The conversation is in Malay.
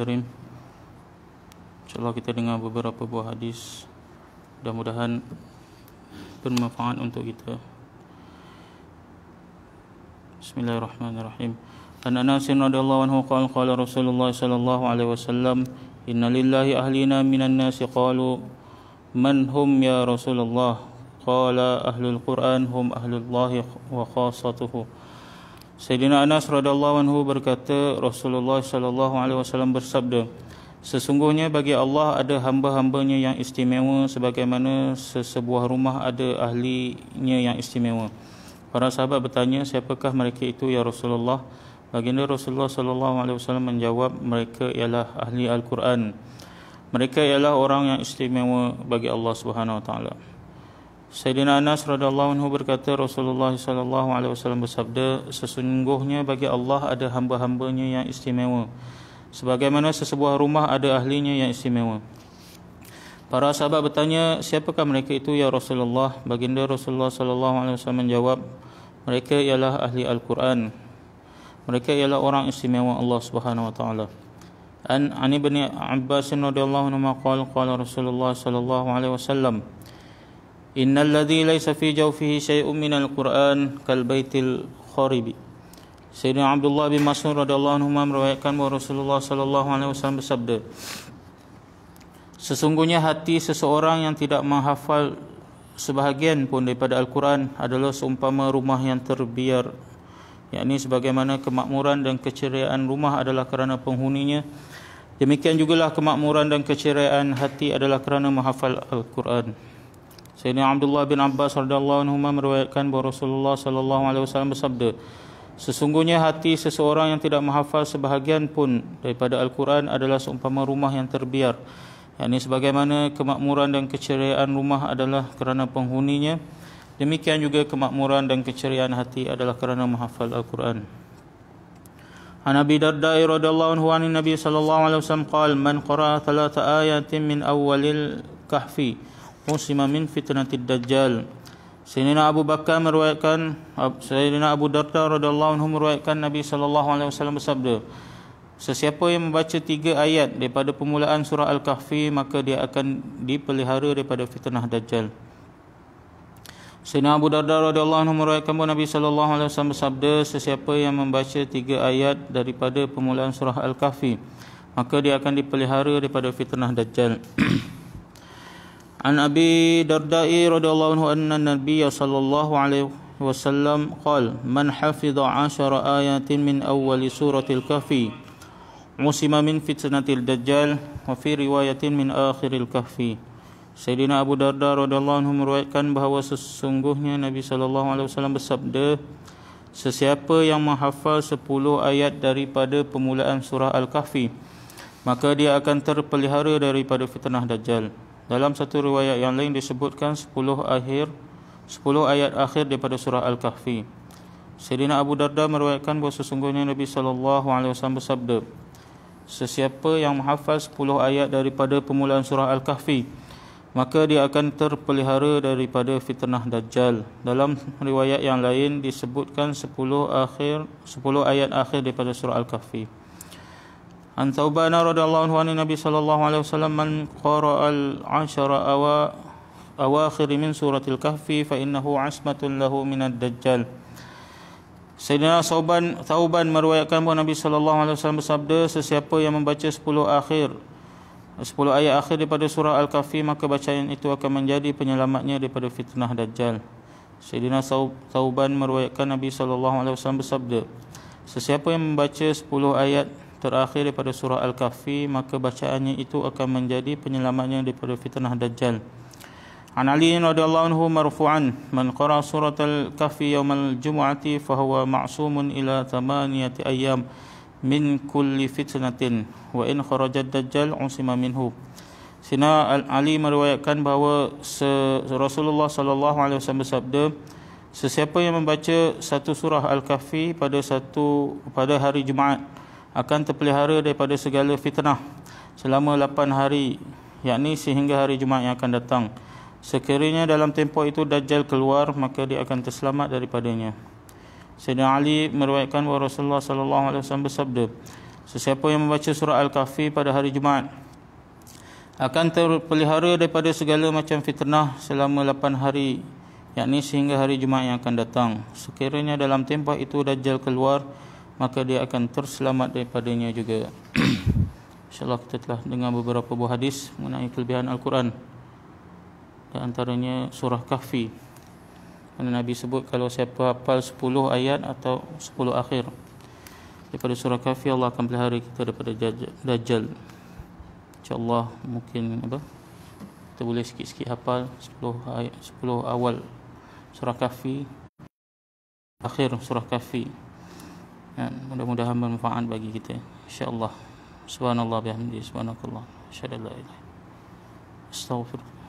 Karim InsyaAllah kita dengar beberapa buah hadis Mudah-mudahan Bermanfaat untuk kita Bismillahirrahmanirrahim An Anas radhiyallahu anhu qala Rasulullah sallallahu alaihi wasallam inna lillahi ahlina minan nas qalu man hum ya Rasulullah qala ahlul Quran hum ahlullah wa khassatuhu Sayyidina Anas radhiyallahu anhu berkata Rasulullah sallallahu alaihi wasallam bersabda Sesungguhnya bagi Allah ada hamba-hambanya yang istimewa sebagaimana sesebuah rumah ada ahlinya yang istimewa. Para sahabat bertanya siapakah mereka itu ya Rasulullah? Baginda Rasulullah sallallahu alaihi wasallam menjawab mereka ialah ahli Al-Quran. Mereka ialah orang yang istimewa bagi Allah Subhanahu wa taala. Sayyidina Anas radhiyallahu anhu berkata Rasulullah sallallahu alaihi wasallam bersabda sesungguhnya bagi Allah ada hamba-hambanya yang istimewa sebagaimana sesebuah rumah ada ahlinya yang istimewa Para sahabat bertanya siapakah mereka itu ya Rasulullah baginda Rasulullah sallallahu alaihi wasallam menjawab mereka ialah ahli al-Quran mereka ialah orang istimewa Allah Subhanahu wa taala An ani bin Abbas radhiyallahu anhu qala Rasulullah sallallahu alaihi wasallam إن الذي ليس fi جوفه شيء من القرآن كالبيت الخارب سيدنا عبد الله بن مسعود رضي الله عنه مروي كان رسول الله صلى bersabda Sesungguhnya hati seseorang yang tidak menghafal sebahagian pun daripada Al-Quran adalah seumpama rumah yang terbiar yakni sebagaimana kemakmuran dan keceriaan rumah adalah kerana penghuninya demikian jugalah kemakmuran dan keceriaan hati adalah kerana menghafal Al-Quran Sayyidina Abdullah bin Abbas radhiyallahu anhu meriwayatkan bahawa Rasulullah sallallahu alaihi wasallam bersabda, Sesungguhnya hati seseorang yang tidak menghafal sebahagian pun daripada Al-Quran adalah seumpama rumah yang terbiar. Yang ini sebagaimana kemakmuran dan keceriaan rumah adalah kerana penghuninya. Demikian juga kemakmuran dan keceriaan hati adalah kerana menghafal Al-Quran. Anabi Darda'i radallahu anhu anin Nabi sallallahu alaihi wasallam qal man qara'a thalatha ayatin min awwalil kahfi qusima min fitnatid dajjal Sayyidina Abu Bakar meruatkan Sayyidina Abu Darda radhiyallahu anhu meruatkan Nabi saw bersabda Sesiapa yang membaca tiga ayat daripada permulaan surah Al-Kahfi maka dia akan dipelihara daripada fitnah dajjal Sayyidina Abu Darda radhiyallahu anhu meruatkan Nabi saw bersabda sesiapa yang membaca tiga ayat daripada permulaan surah Al-Kahfi maka dia akan dipelihara daripada fitnah dajjal An Abi Darda'i radhiyallahu anhu anna Nabiyya sallallahu alaihi wasallam qol man hafiza 'ashara ayatin min awwali suratil kahfi musima min fitnatil dajjal wa fi riwayatin min akhiril kahfi Sayyidina Abu Darda radhiyallahu anhu meriwayatkan bahawa sesungguhnya Nabi sallallahu alaihi wasallam bersabda sesiapa yang menghafal 10 ayat daripada permulaan surah al-kahfi maka dia akan terpelihara daripada fitnah dajjal dalam satu riwayat yang lain disebutkan 10 akhir 10 ayat akhir daripada surah Al-Kahfi. Sayyidina Abu Darda meriwayatkan bahawa sesungguhnya Nabi sallallahu alaihi wasallam bersabda, sesiapa yang menghafal 10 ayat daripada permulaan surah Al-Kahfi, maka dia akan terpelihara daripada fitnah dajjal. Dalam riwayat yang lain disebutkan 10 akhir 10 ayat akhir daripada surah Al-Kahfi. An Thawban radhiyallahu anhu anna Nabi sallallahu alaihi wasallam man qara'a al-ashara awa awakhir min suratil kahfi fa innahu asmatun lahu min ad-dajjal. Sayyidina Sauban Thauban meriwayatkan bahawa Nabi sallallahu alaihi wasallam bersabda sesiapa yang membaca 10 akhir 10 ayat akhir daripada surah Al-Kahfi maka bacaan itu akan menjadi penyelamatnya daripada fitnah dajjal. Sayyidina Sauban meriwayatkan Nabi sallallahu alaihi wasallam bersabda sesiapa yang membaca 10 ayat terakhir daripada surah Al-Kahfi maka bacaannya itu akan menjadi penyelamatnya daripada fitnah Dajjal An Ali radhiyallahu anhu marfu'an man qara surah Al-Kahfi yawm al-jum'ati fahuwa ma'sumun ila thamaniyati ayyam min kulli fitnatin wa in kharaja dajjal usima minhu Sina al Ali meriwayatkan bahawa Rasulullah sallallahu alaihi wasallam bersabda sesiapa yang membaca satu surah Al-Kahfi pada satu pada hari Jumaat akan terpelihara daripada segala fitnah selama 8 hari yakni sehingga hari Jumaat yang akan datang sekiranya dalam tempoh itu Dajjal keluar maka dia akan terselamat daripadanya Sayyidina Ali meruatkan bahawa Rasulullah sallallahu alaihi wasallam bersabda sesiapa yang membaca surah al-kahfi pada hari Jumaat akan terpelihara daripada segala macam fitnah selama 8 hari yakni sehingga hari Jumaat yang akan datang sekiranya dalam tempoh itu Dajjal keluar maka dia akan terselamat daripadanya juga insyaallah kita telah dengar beberapa buah hadis mengenai kelebihan al-Quran di antaranya surah kahfi mana nabi sebut kalau siapa hafal 10 ayat atau 10 akhir daripada surah kahfi Allah akan pelihara kita daripada dajjal insyaallah mungkin apa kita boleh sikit-sikit hafal 10 ayat 10 awal surah kahfi akhir surah kahfi Ya, mudah-mudahan bermanfaat bagi kita. Insyaallah. Subhanallah bihamdihi subhanakallah. Syadallah. Astaghfirullah.